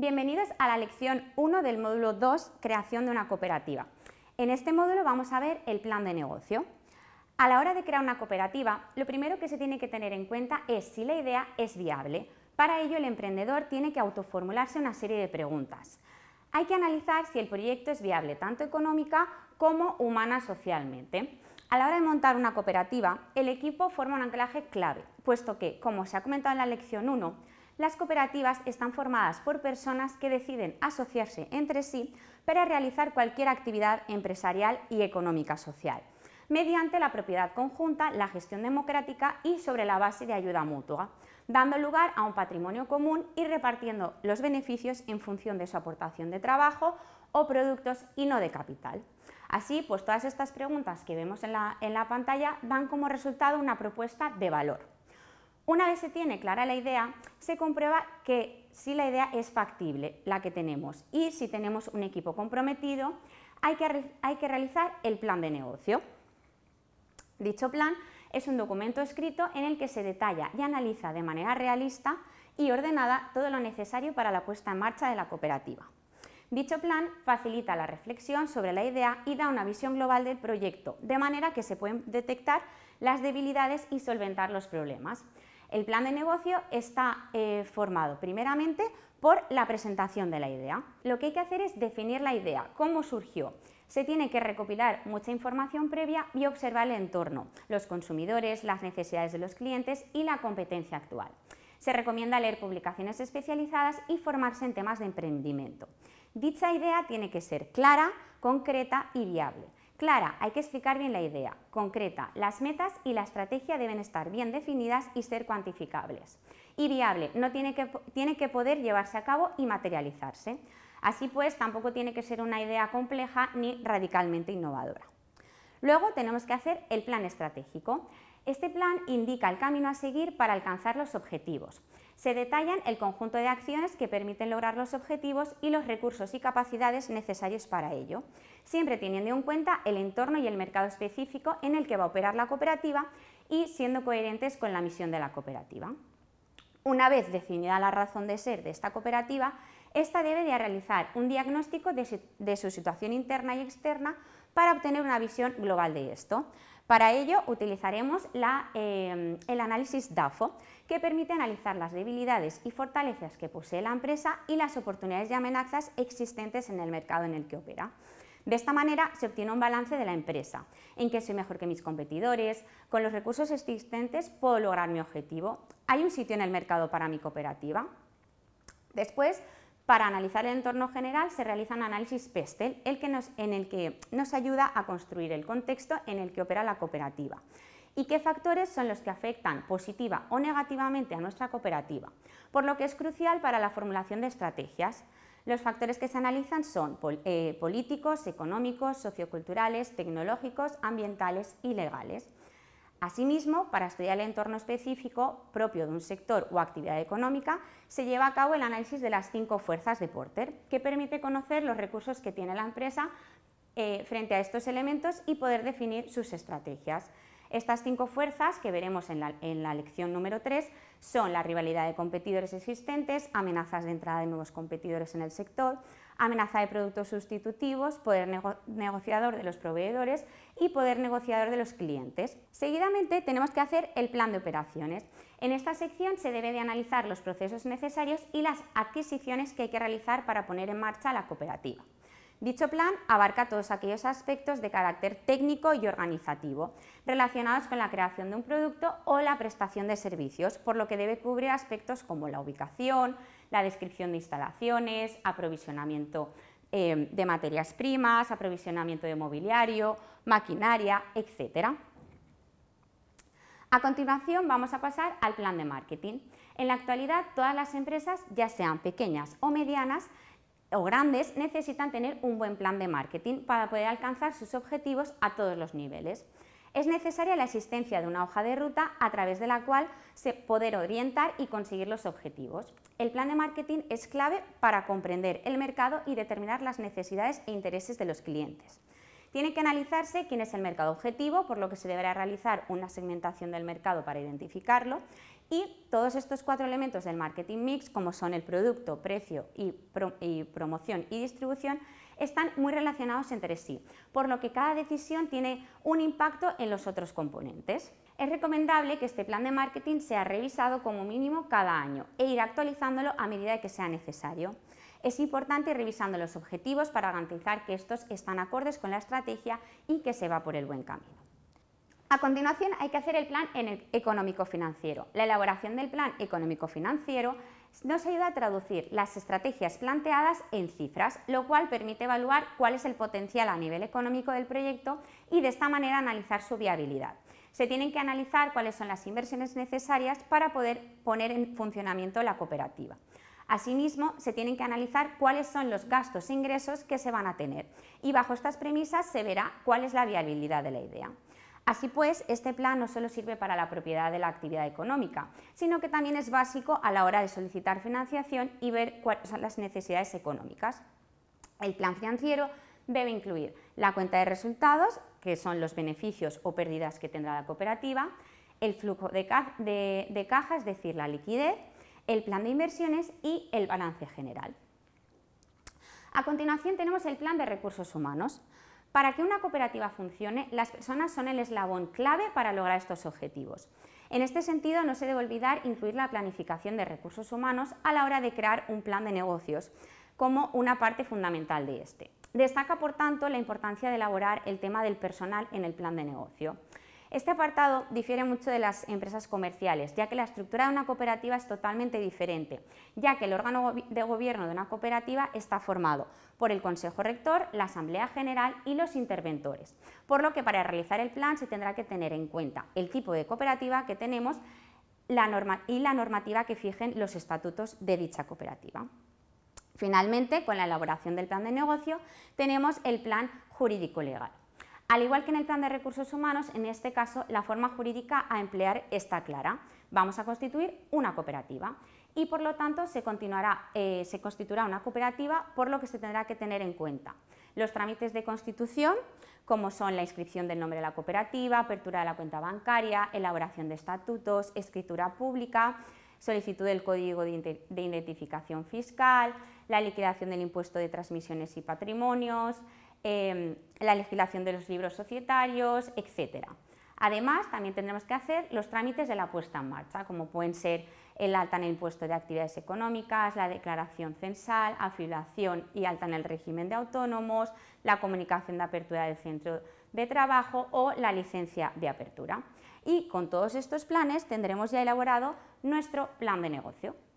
Bienvenidos a la lección 1 del módulo 2, creación de una cooperativa. En este módulo vamos a ver el plan de negocio. A la hora de crear una cooperativa, lo primero que se tiene que tener en cuenta es si la idea es viable. Para ello, el emprendedor tiene que autoformularse una serie de preguntas. Hay que analizar si el proyecto es viable tanto económica como humana socialmente. A la hora de montar una cooperativa, el equipo forma un anclaje clave, puesto que, como se ha comentado en la lección 1, las cooperativas están formadas por personas que deciden asociarse entre sí para realizar cualquier actividad empresarial y económica social, mediante la propiedad conjunta, la gestión democrática y sobre la base de ayuda mutua, dando lugar a un patrimonio común y repartiendo los beneficios en función de su aportación de trabajo o productos y no de capital. Así, pues todas estas preguntas que vemos en la, en la pantalla dan como resultado una propuesta de valor. Una vez se tiene clara la idea, se comprueba que si la idea es factible, la que tenemos, y si tenemos un equipo comprometido, hay que, hay que realizar el plan de negocio. Dicho plan es un documento escrito en el que se detalla y analiza de manera realista y ordenada todo lo necesario para la puesta en marcha de la cooperativa. Dicho plan facilita la reflexión sobre la idea y da una visión global del proyecto, de manera que se pueden detectar las debilidades y solventar los problemas. El plan de negocio está eh, formado primeramente por la presentación de la idea. Lo que hay que hacer es definir la idea, cómo surgió. Se tiene que recopilar mucha información previa y observar el entorno, los consumidores, las necesidades de los clientes y la competencia actual. Se recomienda leer publicaciones especializadas y formarse en temas de emprendimiento. Dicha idea tiene que ser clara, concreta y viable. Clara, hay que explicar bien la idea. Concreta, las metas y la estrategia deben estar bien definidas y ser cuantificables. Y viable, no tiene que, tiene que poder llevarse a cabo y materializarse. Así pues, tampoco tiene que ser una idea compleja ni radicalmente innovadora. Luego tenemos que hacer el plan estratégico. Este plan indica el camino a seguir para alcanzar los objetivos. Se detallan el conjunto de acciones que permiten lograr los objetivos y los recursos y capacidades necesarios para ello, siempre teniendo en cuenta el entorno y el mercado específico en el que va a operar la cooperativa y siendo coherentes con la misión de la cooperativa. Una vez definida la razón de ser de esta cooperativa, esta debe de realizar un diagnóstico de su, de su situación interna y externa para obtener una visión global de esto. Para ello utilizaremos eh, el análisis DAFO, que permite analizar las debilidades y fortalezas que posee la empresa y las oportunidades y amenazas existentes en el mercado en el que opera. De esta manera se obtiene un balance de la empresa, en qué soy mejor que mis competidores, con los recursos existentes puedo lograr mi objetivo, hay un sitio en el mercado para mi cooperativa. Después para analizar el entorno general se realiza un análisis PESTEL, el en el que nos ayuda a construir el contexto en el que opera la cooperativa y qué factores son los que afectan positiva o negativamente a nuestra cooperativa, por lo que es crucial para la formulación de estrategias. Los factores que se analizan son eh, políticos, económicos, socioculturales, tecnológicos, ambientales y legales. Asimismo, para estudiar el entorno específico propio de un sector o actividad económica, se lleva a cabo el análisis de las cinco fuerzas de Porter, que permite conocer los recursos que tiene la empresa eh, frente a estos elementos y poder definir sus estrategias. Estas cinco fuerzas, que veremos en la, en la lección número 3, son la rivalidad de competidores existentes, amenazas de entrada de nuevos competidores en el sector, amenaza de productos sustitutivos, poder negociador de los proveedores y poder negociador de los clientes. Seguidamente tenemos que hacer el plan de operaciones. En esta sección se debe de analizar los procesos necesarios y las adquisiciones que hay que realizar para poner en marcha la cooperativa. Dicho plan abarca todos aquellos aspectos de carácter técnico y organizativo relacionados con la creación de un producto o la prestación de servicios, por lo que debe cubrir aspectos como la ubicación, la descripción de instalaciones, aprovisionamiento eh, de materias primas, aprovisionamiento de mobiliario, maquinaria, etc. A continuación vamos a pasar al plan de marketing. En la actualidad todas las empresas, ya sean pequeñas o medianas, o grandes necesitan tener un buen plan de marketing para poder alcanzar sus objetivos a todos los niveles. Es necesaria la existencia de una hoja de ruta a través de la cual se poder orientar y conseguir los objetivos. El plan de marketing es clave para comprender el mercado y determinar las necesidades e intereses de los clientes. Tiene que analizarse quién es el mercado objetivo, por lo que se deberá realizar una segmentación del mercado para identificarlo y todos estos cuatro elementos del marketing mix, como son el producto, precio y, promoción y distribución, están muy relacionados entre sí, por lo que cada decisión tiene un impacto en los otros componentes. Es recomendable que este plan de marketing sea revisado como mínimo cada año e ir actualizándolo a medida que sea necesario. Es importante ir revisando los objetivos para garantizar que estos están acordes con la estrategia y que se va por el buen camino. A continuación hay que hacer el plan económico-financiero. La elaboración del plan económico-financiero nos ayuda a traducir las estrategias planteadas en cifras, lo cual permite evaluar cuál es el potencial a nivel económico del proyecto y de esta manera analizar su viabilidad. Se tienen que analizar cuáles son las inversiones necesarias para poder poner en funcionamiento la cooperativa. Asimismo, se tienen que analizar cuáles son los gastos e ingresos que se van a tener y bajo estas premisas se verá cuál es la viabilidad de la idea. Así pues, este plan no solo sirve para la propiedad de la actividad económica, sino que también es básico a la hora de solicitar financiación y ver cuáles son las necesidades económicas. El plan financiero debe incluir la cuenta de resultados, que son los beneficios o pérdidas que tendrá la cooperativa, el flujo de, caja, es decir, la liquidez, el plan de inversiones y el balance general. A continuación tenemos el plan de recursos humanos. Para que una cooperativa funcione, las personas son el eslabón clave para lograr estos objetivos. En este sentido, no se debe olvidar incluir la planificación de recursos humanos a la hora de crear un plan de negocios como una parte fundamental de este. Destaca, por tanto, la importancia de elaborar el tema del personal en el plan de negocio. Este apartado difiere mucho de las empresas comerciales, ya que la estructura de una cooperativa es totalmente diferente, ya que el órgano de gobierno de una cooperativa está formado por el Consejo Rector, la Asamblea General y los interventores, por lo que para realizar el plan se tendrá que tener en cuenta el tipo de cooperativa que tenemos y la normativa que fijen los estatutos de dicha cooperativa. Finalmente, con la elaboración del plan de negocio, tenemos el plan jurídico-legal. Al igual que en el plan de recursos humanos, en este caso la forma jurídica a emplear está clara. Vamos a constituir una cooperativa y por lo tanto eh, se, constituirá una cooperativa por lo que se tendrá que tener en cuenta los trámites de constitución, como son la inscripción del nombre de la cooperativa, apertura de la cuenta bancaria, elaboración de estatutos, escritura pública, solicitud del código de identificación fiscal, la liquidación del impuesto de transmisiones y patrimonios, Em, la legislación de los libros societarios, etc. Además, también tendremos que hacer los trámites de la puesta en marcha, como pueden ser el alta en el impuesto de actividades económicas, la declaración censal, afiliación y alta en el régimen de autónomos, la comunicación de apertura del centro de trabajo o la licencia de apertura. Y con todos estos planes tendremos ya elaborado nuestro plan de negocio.